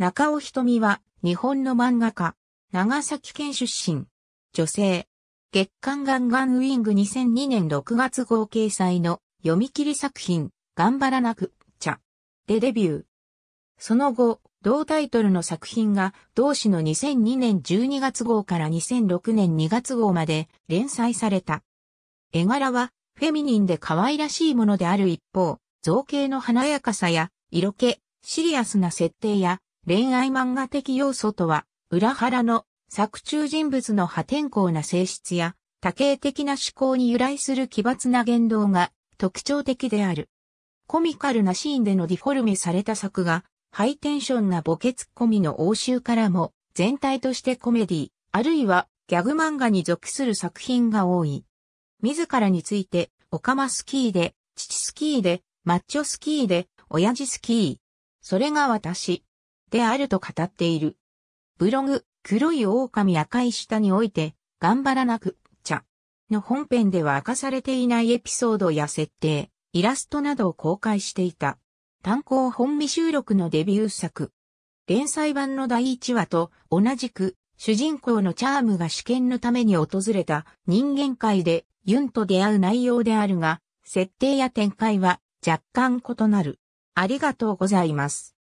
中尾瞳は、日本の漫画家、長崎県出身、女性、月刊ガンガンウィング2002年6月号掲載の読み切り作品、頑張らなく、ちゃ、でデビュー。その後、同タイトルの作品が同誌の2002年12月号から2006年2月号まで連載された。絵柄はフェミニンで可愛らしいものである一方、造形の華やかさや色気、シリアスな設定や恋愛漫画的要素とは、裏腹の作中人物の破天荒な性質や多形的な思考に由来する奇抜な言動が特徴的である。コミカルなシーンでのディフォルメされた作が、ハイテンションなボケツッコミの応酬からも、全体としてコメディ、あるいはギャグ漫画に属する作品が多い。自らについて、オカマスキーで、父スキーで、マッチョスキーで、親父スキー。それが私、であると語っている。ブログ、黒い狼赤い下において、頑張らなく、ちゃ、の本編では明かされていないエピソードや設定、イラストなどを公開していた。単行本未収録のデビュー作。連載版の第1話と同じく、主人公のチャームが試験のために訪れた人間界でユンと出会う内容であるが、設定や展開は若干異なる。ありがとうございます。